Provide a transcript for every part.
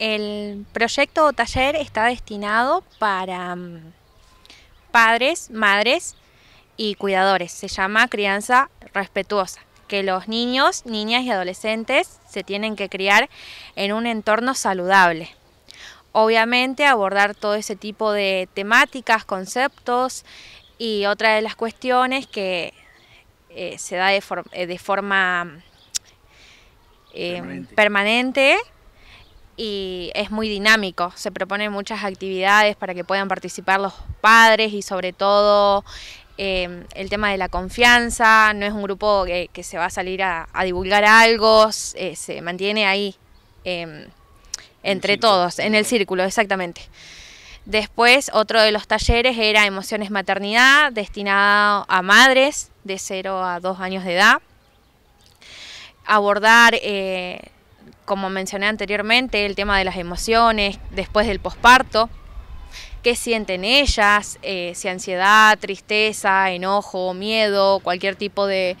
El proyecto o taller está destinado para mm, padres, madres y cuidadores. Se llama crianza respetuosa, que los niños, niñas y adolescentes se tienen que criar en un entorno saludable. Obviamente abordar todo ese tipo de temáticas, conceptos y otra de las cuestiones que eh, se da de, eh, forma mm, eh, permanente y es muy dinámico. Se proponen muchas actividades para que puedan participar los padres y sobre todo em, el tema de la confianza. No es un grupo que, se va a salir a, divulgar algo, se mantiene ahí em, entre todos, en el círculo, exactamente. Después, otro de los talleres era Emociones Maternidad, destinado a madres de 0 a 2 años de edad. Abordar eh, como mencioné anteriormente, el tema de las emociones después del posparto, qué sienten ellas, eh, si ansiedad, tristeza, enojo, miedo, cualquier tipo de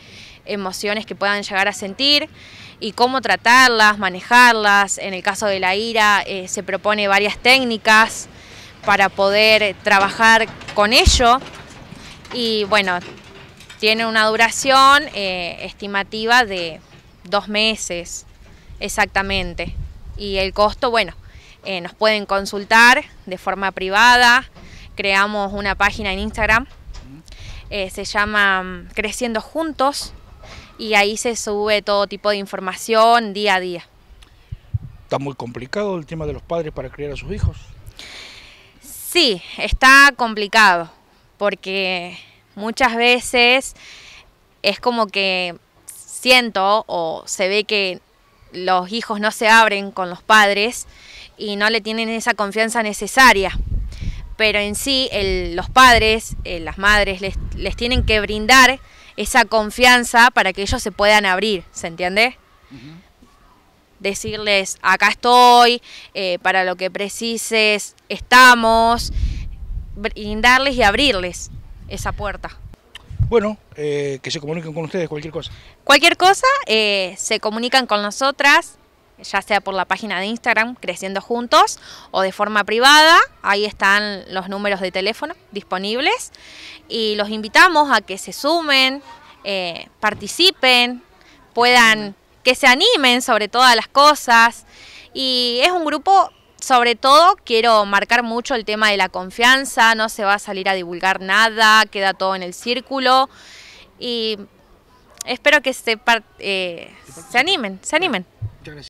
emociones que puedan llegar a sentir y cómo tratarlas, manejarlas. En el caso de la ira eh, se propone varias técnicas para poder trabajar con ello y bueno, tiene una duración eh, estimativa de dos meses. Exactamente. Y el costo, bueno, eh, nos pueden consultar de forma privada. Creamos una página en Instagram. Eh, se llama mm, Creciendo Juntos y ahí se sube todo tipo de información día a día. ¿Está muy complicado el tema de los padres para criar a sus hijos? Sí, está complicado porque muchas veces es como que siento o se ve que los hijos no se abren con los padres y no le tienen esa confianza necesaria. Pero en sí, los padres, eh, las madres, les, tienen que brindar esa confianza para que ellos se puedan abrir, ¿se entiende? Decirles, acá estoy, eh, para lo que precises, estamos, brindarles y abrirles esa puerta bueno, eh, que se comuniquen con ustedes cualquier cosa. Cualquier cosa, eh, se comunican con nosotras, ya sea por la página de Instagram, Creciendo Juntos, o de forma privada, ahí están los números de teléfono disponibles, y los invitamos a que se sumen, eh, participen, puedan, que se animen sobre todas las cosas, y es un grupo sobre todo quiero marcar mucho el tema de la confianza, no se va a salir a divulgar nada, queda todo en el círculo y espero que este eh, se, se animen, se animen.